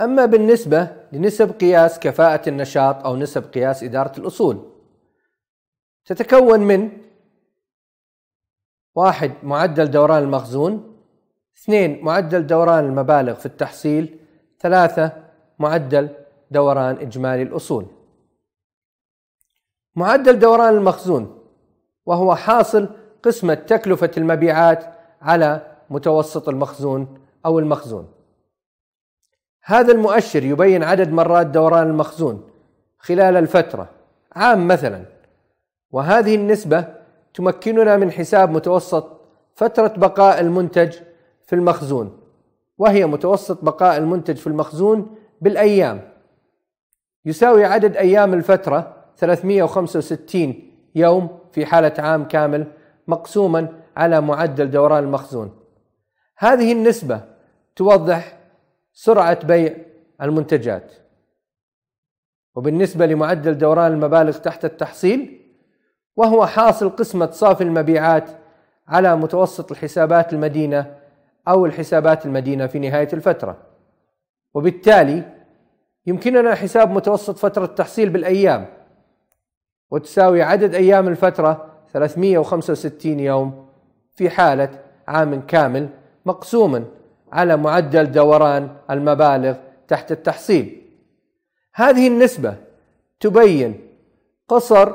أما بالنسبة لنسب قياس كفاءة النشاط أو نسب قياس إدارة الأصول تتكون من واحد معدل دوران المخزون اثنين معدل دوران المبالغ في التحصيل ثلاثة معدل دوران إجمالي الأصول معدل دوران المخزون وهو حاصل قسمة تكلفة المبيعات على متوسط المخزون أو المخزون هذا المؤشر يبين عدد مرات دوران المخزون خلال الفترة عام مثلا وهذه النسبة تمكننا من حساب متوسط فترة بقاء المنتج في المخزون وهي متوسط بقاء المنتج في المخزون بالأيام يساوي عدد أيام الفترة 365 يوم في حالة عام كامل مقسوما على معدل دوران المخزون هذه النسبة توضح سرعه بيع المنتجات وبالنسبه لمعدل دوران المبالغ تحت التحصيل وهو حاصل قسمه صافي المبيعات على متوسط الحسابات المدينه او الحسابات المدينه في نهايه الفتره وبالتالي يمكننا حساب متوسط فتره التحصيل بالايام وتساوي عدد ايام الفتره 365 يوم في حاله عام كامل مقسوما على معدل دوران المبالغ تحت التحصيل هذه النسبة تبين قصر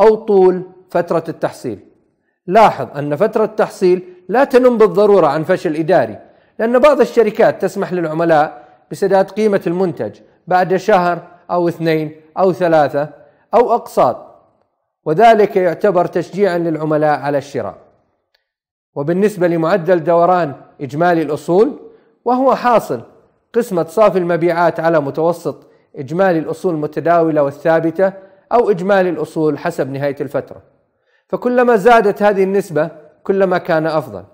أو طول فترة التحصيل لاحظ أن فترة التحصيل لا تنم بالضرورة عن فشل إداري لأن بعض الشركات تسمح للعملاء بسداد قيمة المنتج بعد شهر أو اثنين أو ثلاثة أو أقساط وذلك يعتبر تشجيعا للعملاء على الشراء وبالنسبة لمعدل دوران إجمالي الأصول وهو حاصل قسمة صافي المبيعات على متوسط إجمالي الأصول المتداولة والثابتة أو إجمالي الأصول حسب نهاية الفترة فكلما زادت هذه النسبة كلما كان أفضل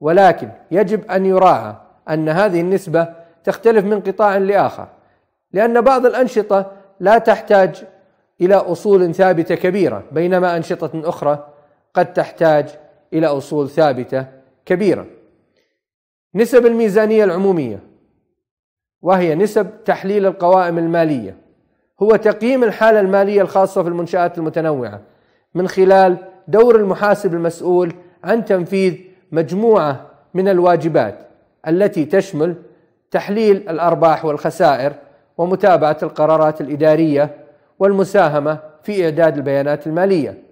ولكن يجب أن يراعى أن هذه النسبة تختلف من قطاع لآخر لأن بعض الأنشطة لا تحتاج إلى أصول ثابتة كبيرة بينما أنشطة أخرى قد تحتاج إلى أصول ثابتة كبيرة نسب الميزانية العمومية وهي نسب تحليل القوائم المالية هو تقييم الحالة المالية الخاصة في المنشآت المتنوعة من خلال دور المحاسب المسؤول عن تنفيذ مجموعة من الواجبات التي تشمل تحليل الأرباح والخسائر ومتابعة القرارات الإدارية والمساهمة في إعداد البيانات المالية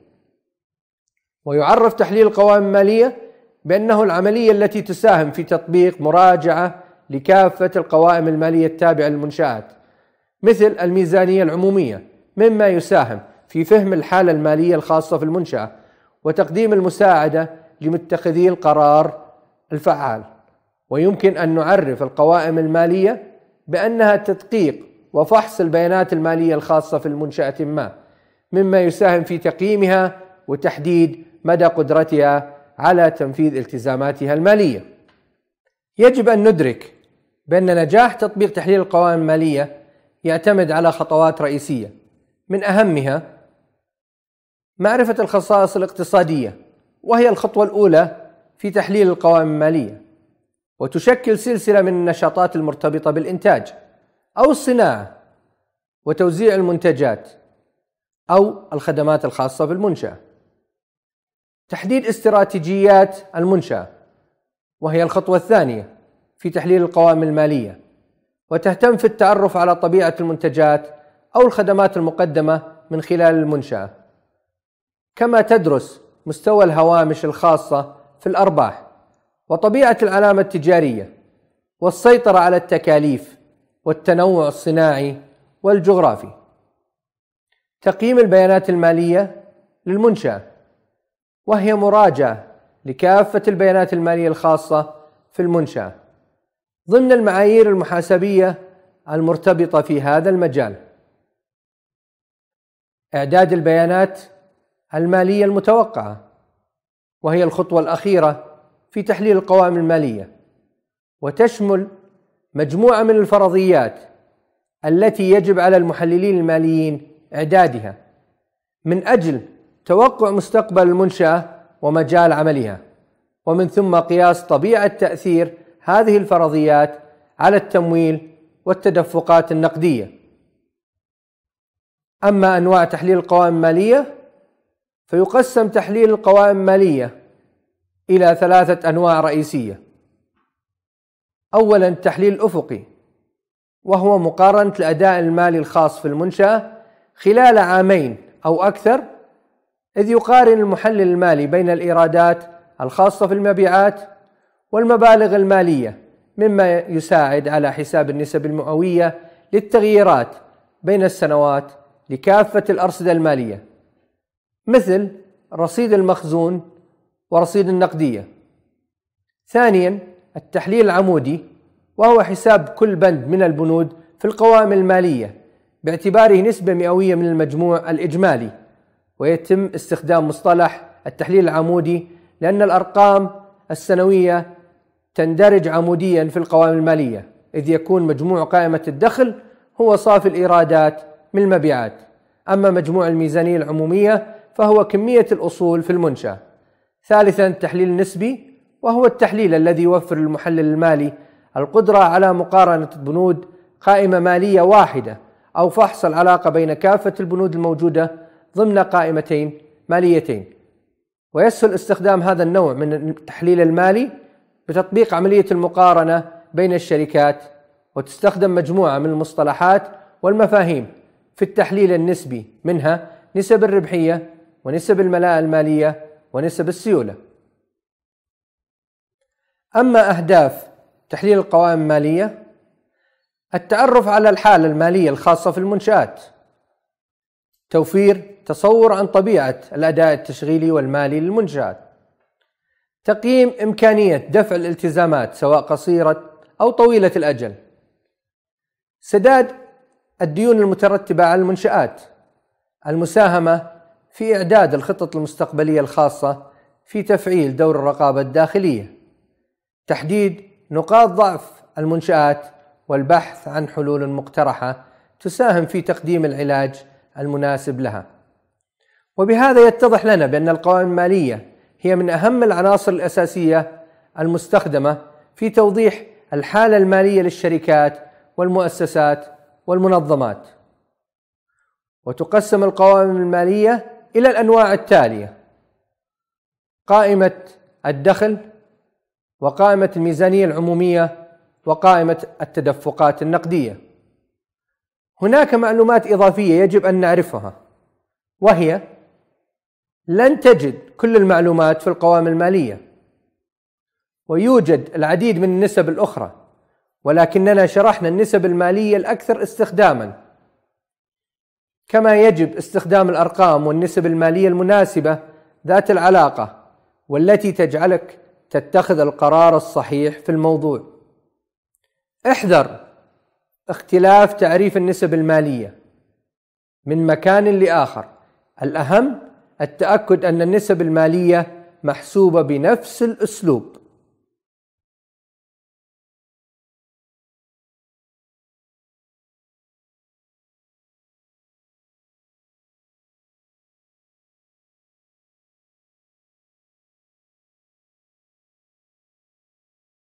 ويعرف تحليل القوائم المالية بأنه العملية التي تساهم في تطبيق مراجعة لكافة القوائم المالية التابعة للمنشآت مثل الميزانية العمومية مما يساهم في فهم الحالة المالية الخاصة في المنشأة وتقديم المساعدة لمتخذي القرار الفعال ويمكن أن نعرف القوائم المالية بأنها تدقيق وفحص البيانات المالية الخاصة في المنشأة ما مما يساهم في تقييمها وتحديد مدى قدرتها على تنفيذ التزاماتها المالية. يجب أن ندرك بأن نجاح تطبيق تحليل القوائم المالية يعتمد على خطوات رئيسية من أهمها معرفة الخصائص الاقتصادية وهي الخطوة الأولى في تحليل القوائم المالية وتشكل سلسلة من النشاطات المرتبطة بالإنتاج أو الصناعة وتوزيع المنتجات أو الخدمات الخاصة بالمنشأة تحديد استراتيجيات المنشأة وهي الخطوة الثانية في تحليل القوائم المالية وتهتم في التعرف على طبيعة المنتجات أو الخدمات المقدمة من خلال المنشأة كما تدرس مستوى الهوامش الخاصة في الأرباح وطبيعة العلامة التجارية والسيطرة على التكاليف والتنوع الصناعي والجغرافي تقييم البيانات المالية للمنشأة وهي مراجعة لكافة البيانات المالية الخاصة في المنشأة ضمن المعايير المحاسبية المرتبطة في هذا المجال إعداد البيانات المالية المتوقعة وهي الخطوة الأخيرة في تحليل القوائم المالية وتشمل مجموعة من الفرضيات التي يجب على المحللين الماليين إعدادها من أجل توقع مستقبل المنشأة ومجال عملها ومن ثم قياس طبيعة تأثير هذه الفرضيات على التمويل والتدفقات النقدية أما أنواع تحليل القوائم المالية فيقسم تحليل القوائم المالية إلى ثلاثة أنواع رئيسية أولا التحليل الأفقي وهو مقارنة الأداء المالي الخاص في المنشأة خلال عامين أو أكثر إذ يقارن المحلل المالي بين الإيرادات الخاصة في المبيعات والمبالغ المالية مما يساعد على حساب النسب المئوية للتغييرات بين السنوات لكافة الأرصدة المالية مثل رصيد المخزون ورصيد النقدية. ثانيا التحليل العمودي وهو حساب كل بند من البنود في القوائم المالية باعتباره نسبة مئوية من المجموع الإجمالي ويتم استخدام مصطلح التحليل العمودي لأن الأرقام السنوية تندرج عموديا في القوائم المالية إذ يكون مجموع قائمة الدخل هو صافي الإيرادات من المبيعات أما مجموع الميزانية العمومية فهو كمية الأصول في المنشأة ثالثا التحليل النسبي وهو التحليل الذي يوفر للمحلل المالي القدرة على مقارنة بنود قائمة مالية واحدة أو فحص العلاقة بين كافة البنود الموجودة ضمن قائمتين ماليتين ويسهل استخدام هذا النوع من التحليل المالي بتطبيق عملية المقارنة بين الشركات وتستخدم مجموعة من المصطلحات والمفاهيم في التحليل النسبي منها نسب الربحية ونسب الملاءة المالية ونسب السيولة أما أهداف تحليل القوائم المالية التعرف على الحالة المالية الخاصة في المنشآت توفير تصور عن طبيعة الأداء التشغيلي والمالي للمنشآت تقييم إمكانية دفع الالتزامات سواء قصيرة أو طويلة الأجل سداد الديون المترتبة على المنشآت المساهمة في إعداد الخطط المستقبلية الخاصة في تفعيل دور الرقابة الداخلية تحديد نقاط ضعف المنشآت والبحث عن حلول مقترحة تساهم في تقديم العلاج المناسب لها وبهذا يتضح لنا بأن القوائم المالية هي من أهم العناصر الأساسية المستخدمة في توضيح الحالة المالية للشركات والمؤسسات والمنظمات وتقسم القوائم المالية إلى الأنواع التالية قائمة الدخل وقائمة الميزانية العمومية وقائمة التدفقات النقدية هناك معلومات اضافيه يجب ان نعرفها وهي لن تجد كل المعلومات في القوائم الماليه ويوجد العديد من النسب الاخرى ولكننا شرحنا النسب الماليه الاكثر استخداما كما يجب استخدام الارقام والنسب الماليه المناسبه ذات العلاقه والتي تجعلك تتخذ القرار الصحيح في الموضوع احذر اختلاف تعريف النسب المالية من مكان لآخر الأهم التأكد أن النسب المالية محسوبة بنفس الأسلوب